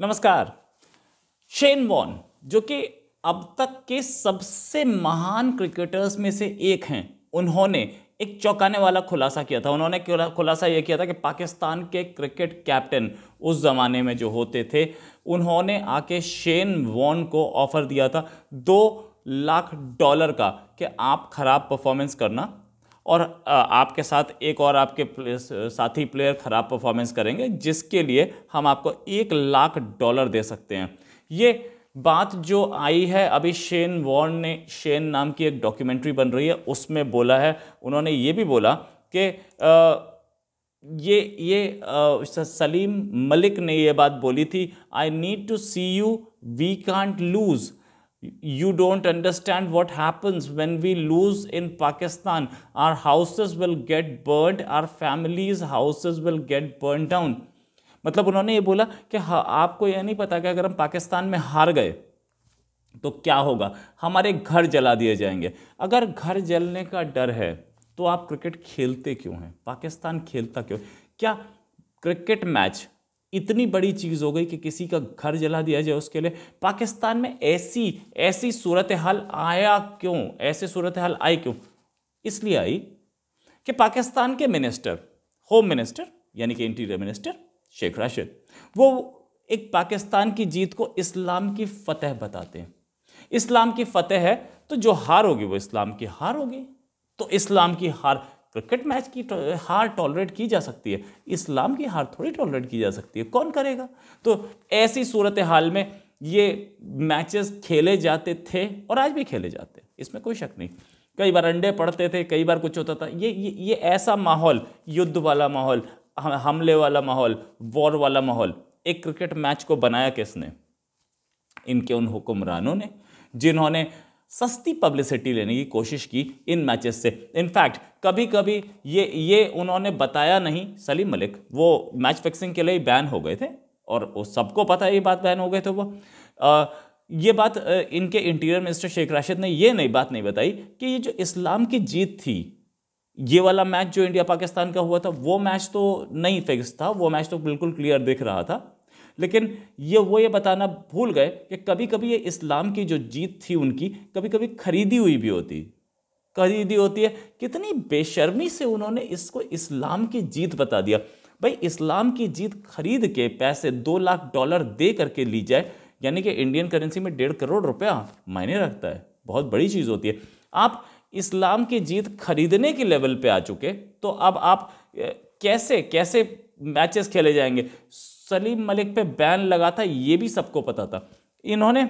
नमस्कार Shane Warne जो कि अब तक के सबसे महान क्रिकेटर्स में से एक हैं उन्होंने एक चौंकाने वाला खुलासा किया था उन्होंने खुलासा यह किया था कि पाकिस्तान के क्रिकेट कैप्टन उस ज़माने में जो होते थे उन्होंने आके शेन वॉन को ऑफ़र दिया था दो लाख डॉलर का कि आप ख़राब परफॉर्मेंस करना और आपके साथ एक और आपके प्ले, साथी प्लेयर ख़राब परफॉर्मेंस करेंगे जिसके लिए हम आपको एक लाख डॉलर दे सकते हैं ये बात जो आई है अभी शेन वॉर्न ने शेन नाम की एक डॉक्यूमेंट्री बन रही है उसमें बोला है उन्होंने ये भी बोला कि ये ये आ, सलीम मलिक ने ये बात बोली थी I need to see you we can't lose you don't understand what happens when we lose in Pakistan. Our houses will get burnt, our families' houses will get burnt down. मतलब उन्होंने ये बोला कि हाँ आपको यह नहीं पता कि अगर हम पाकिस्तान में हार गए तो क्या होगा हमारे घर जला दिए जाएंगे अगर घर जलने का डर है तो आप क्रिकेट खेलते क्यों हैं पाकिस्तान खेलता क्यों क्या क्रिकेट मैच इतनी बड़ी चीज़ हो गई कि किसी का घर जला दिया जाए उसके लिए पाकिस्तान में ऐसी ऐसी सूरत हाल आया क्यों ऐसे सूरत हाल आई क्यों इसलिए आई कि पाकिस्तान के मिनिस्टर होम मिनिस्टर यानी कि इंटीरियर मिनिस्टर शेख राशिद वो एक पाकिस्तान की जीत को इस्लाम की फतह बताते हैं इस्लाम की फतह है तो जो हार होगी वो इस्लाम की हार होगी तो इस्लाम की हार क्रिकेट मैच की तो हार टॉलरेट की जा सकती है इस्लाम की हार थोड़ी टॉलरेट की जा सकती है कौन करेगा तो ऐसी सूरत हाल में ये मैचेस खेले जाते थे और आज भी खेले जाते इसमें कोई शक नहीं कई बार अंडे पड़ते थे कई बार कुछ होता था ये ये, ये ऐसा माहौल युद्ध वाला माहौल हमले वाला माहौल वॉर वाला माहौल एक क्रिकेट मैच को बनाया किसने इनके उन हुक्मरानों ने जिन्होंने सस्ती पब्लिसिटी लेने की कोशिश की इन मैचेस से इनफैक्ट कभी कभी ये ये उन्होंने बताया नहीं सलीम मलिक वो मैच फिक्सिंग के लिए बैन हो गए थे और सबको पता है ये बात बैन हो गए थे वो आ, ये बात इनके इंटीरियर मिनिस्टर शेख राशिद ने ये नहीं बात नहीं बताई कि ये जो इस्लाम की जीत थी ये वाला मैच जो इंडिया पाकिस्तान का हुआ था वो मैच तो नहीं फिक्स था वो मैच तो बिल्कुल क्लियर दिख रहा था लेकिन ये वो ये बताना भूल गए कि कभी कभी ये इस्लाम की जो जीत थी उनकी कभी कभी खरीदी हुई भी होती खरीदी होती है कितनी बेशर्मी से उन्होंने इसको इस्लाम की जीत बता दिया भाई इस्लाम की जीत खरीद के पैसे दो लाख डॉलर दे करके ली जाए यानी कि इंडियन करेंसी में डेढ़ करोड़ रुपया मायने रखता है बहुत बड़ी चीज़ होती है आप इस्लाम की जीत खरीदने के लेवल पे आ चुके तो अब आप कैसे कैसे मैचेस खेले जाएंगे सलीम मलिक पे बैन लगा था ये भी सबको पता था इन्होंने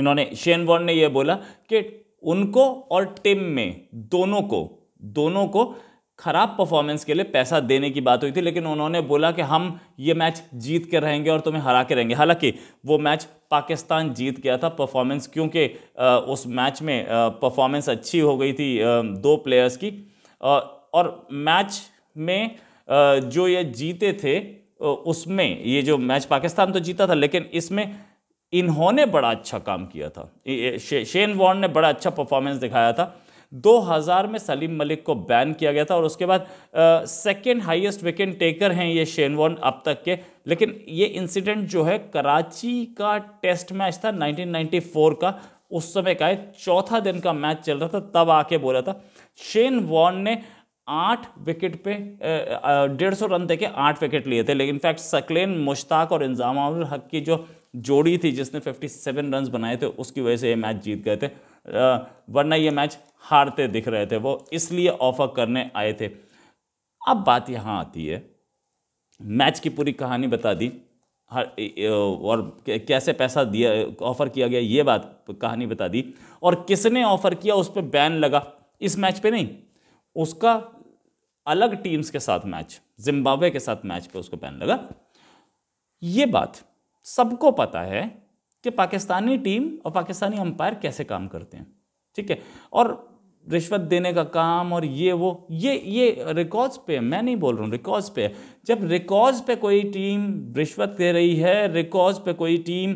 इन्होंने शेन वॉर्न ने यह बोला कि उनको और टीम में दोनों को दोनों को खराब परफॉर्मेंस के लिए पैसा देने की बात हुई थी लेकिन उन्होंने बोला कि हम ये मैच जीत के रहेंगे और तुम्हें हरा के रहेंगे हालांकि वो मैच पाकिस्तान जीत गया था परफॉर्मेंस क्योंकि उस मैच में परफॉर्मेंस अच्छी हो गई थी दो प्लेयर्स की और मैच में जो ये जीते थे उसमें ये जो मैच पाकिस्तान तो जीता था लेकिन इसमें इन्होंने बड़ा अच्छा काम किया था शे, शेन वॉर्न ने बड़ा अच्छा परफॉर्मेंस दिखाया था 2000 में सलीम मलिक को बैन किया गया था और उसके बाद सेकेंड हाइएस्ट विकेट टेकर हैं ये शेन वॉर्न अब तक के लेकिन ये इंसिडेंट जो है कराची का टेस्ट मैच था 1994 का उस समय का है चौथा दिन का मैच चल रहा था तब आके बोला था शेन वॉर्न ने आठ विकेट पे डेढ़ सौ रन देके आठ विकेट लिए थे लेकिन फैक्ट सकलेन मुश्ताक और इंजाम हक की जो जोड़ी थी जिसने 57 रन बनाए थे उसकी वजह से ये मैच जीत गए थे वरना ये मैच हारते दिख रहे थे वो इसलिए ऑफर करने आए थे अब बात यहाँ आती है मैच की पूरी कहानी बता दी हर और कैसे पैसा दिया ऑफ़र किया गया ये बात कहानी बता दी और किसने ऑफ़र किया उस पर बैन लगा इस मैच पे नहीं उसका अलग टीम्स के साथ मैच जिम्बाब्वे के साथ मैच पे उसको पहन लगा ये बात सबको पता है कि पाकिस्तानी टीम और पाकिस्तानी अंपायर कैसे काम करते हैं ठीक है और रिश्वत देने का काम और ये वो ये ये रिकॉर्ड्स पे मैं नहीं बोल रहा हूँ रिकॉर्ड्स पे जब रिकॉर्ड्स पे कोई टीम रिश्वत दे रही है रिकॉर्ड्स पे कोई टीम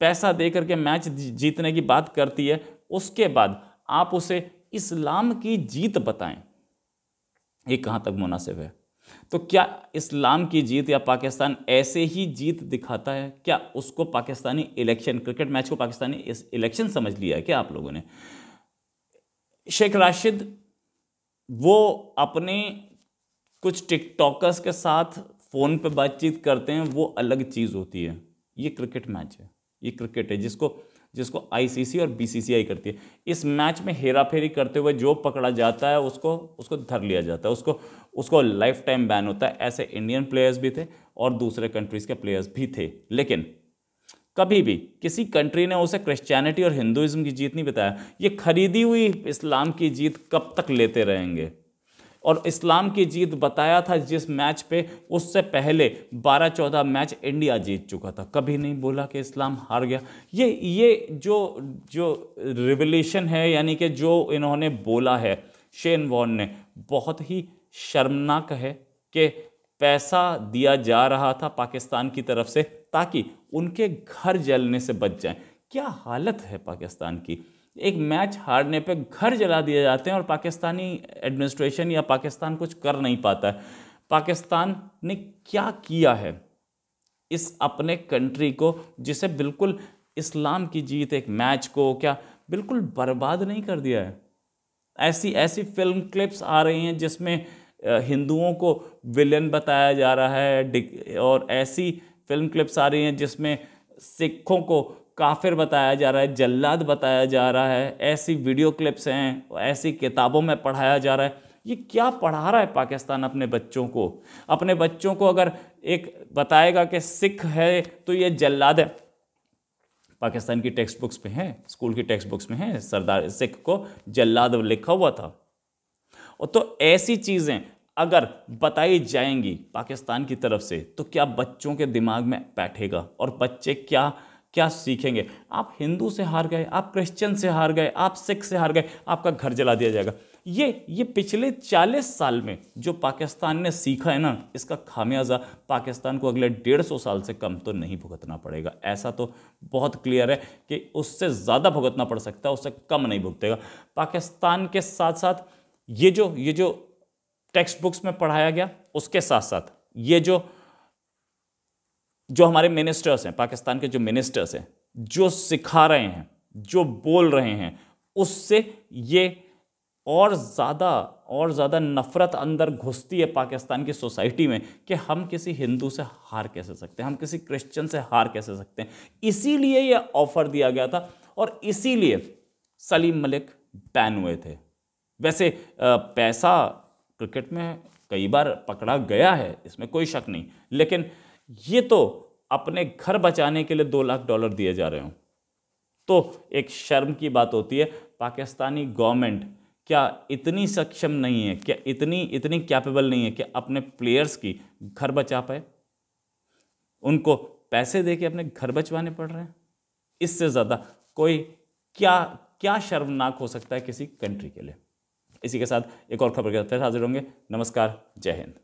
पैसा दे करके मैच जीतने की बात करती है उसके बाद आप उसे इस्लाम की जीत बताएं ये कहाँ तक मुनासिब है तो क्या इस्लाम की जीत या पाकिस्तान ऐसे ही जीत दिखाता है क्या उसको पाकिस्तानी इलेक्शन क्रिकेट मैच को पाकिस्तानी इस इलेक्शन समझ लिया है क्या आप लोगों ने शेख राशिद वो अपने कुछ टिकटॉकर्स के साथ फ़ोन पे बातचीत करते हैं वो अलग चीज़ होती है ये क्रिकेट मैच है ये क्रिकेट है जिसको जिसको आईसीसी और बीसीसीआई करती है इस मैच में हेरा फेरी करते हुए जो पकड़ा जाता है उसको उसको धर लिया जाता है उसको उसको लाइफ टाइम बैन होता है ऐसे इंडियन प्लेयर्स भी थे और दूसरे कंट्रीज़ के प्लेयर्स भी थे लेकिन कभी भी किसी कंट्री ने उसे क्रिश्चियनिटी और हिंदुइज्म की जीत नहीं बताया ये खरीदी हुई इस्लाम की जीत कब तक लेते रहेंगे और इस्लाम की जीत बताया था जिस मैच पे उससे पहले 12-14 मैच इंडिया जीत चुका था कभी नहीं बोला कि इस्लाम हार गया ये ये जो जो रिवोल्यूशन है यानी कि जो इन्होंने बोला है शेन वॉन ने बहुत ही शर्मनाक है कि पैसा दिया जा रहा था पाकिस्तान की तरफ से ताकि उनके घर जलने से बच जाएं क्या हालत है पाकिस्तान की एक मैच हारने पे घर जला दिए जाते हैं और पाकिस्तानी एडमिनिस्ट्रेशन या पाकिस्तान कुछ कर नहीं पाता है पाकिस्तान ने क्या किया है इस अपने कंट्री को जिसे बिल्कुल इस्लाम की जीत एक मैच को क्या बिल्कुल बर्बाद नहीं कर दिया है ऐसी ऐसी फिल्म क्लिप्स आ रही हैं जिसमें हिंदुओं को विलन बताया जा रहा है और ऐसी फिल्म क्लिप्स आ रही हैं जिसमें सिखों को काफिर बताया जा रहा है जल्लाद बताया जा रहा है ऐसी वीडियो क्लिप्स हैं ऐसी किताबों में पढ़ाया जा रहा है ये क्या पढ़ा रहा है पाकिस्तान अपने बच्चों को अपने बच्चों को अगर एक बताएगा कि सिख है तो ये जल्लाद है पाकिस्तान की टेक्स्ट बुक्स में है स्कूल की टेक्स्ट बुक्स में है सरदार सिख को जल्लाद लिखा हुआ था और तो ऐसी चीज़ें अगर बताई जाएंगी पाकिस्तान की तरफ से तो क्या बच्चों के दिमाग में बैठेगा और बच्चे क्या क्या सीखेंगे आप हिंदू से हार गए आप क्रिश्चियन से हार गए आप सिख से हार गए आपका घर जला दिया जाएगा ये ये पिछले 40 साल में जो पाकिस्तान ने सीखा है ना इसका खामियाजा पाकिस्तान को अगले डेढ़ सौ साल से कम तो नहीं भुगतना पड़ेगा ऐसा तो बहुत क्लियर है कि उससे ज़्यादा भुगतना पड़ सकता है उससे कम नहीं भुगतेगा पाकिस्तान के साथ साथ ये जो ये जो टेक्स्ट बुक्स में पढ़ाया गया उसके साथ साथ ये जो जो हमारे मिनिस्टर्स हैं पाकिस्तान के जो मिनिस्टर्स हैं जो सिखा रहे हैं जो बोल रहे हैं उससे ये और ज़्यादा और ज़्यादा नफ़रत अंदर घुसती है पाकिस्तान की सोसाइटी में कि हम किसी हिंदू से हार कैसे सकते हैं हम किसी क्रिश्चियन से हार कैसे सकते हैं इसीलिए ये ऑफ़र दिया गया था और इसीलिए सलीम मलिक बैन हुए थे वैसे पैसा क्रिकेट में कई बार पकड़ा गया है इसमें कोई शक नहीं लेकिन ये तो अपने घर बचाने के लिए दो लाख डॉलर दिए जा रहे हो तो एक शर्म की बात होती है पाकिस्तानी गवर्नमेंट क्या इतनी सक्षम नहीं है क्या इतनी इतनी कैपेबल नहीं है कि अपने प्लेयर्स की घर बचा पाए उनको पैसे दे के अपने घर बचवाने पड़ रहे हैं इससे ज़्यादा कोई क्या क्या शर्मनाक हो सकता है किसी कंट्री के लिए इसी के साथ एक और खबर के साथ फिर हाजिर होंगे नमस्कार जय हिंद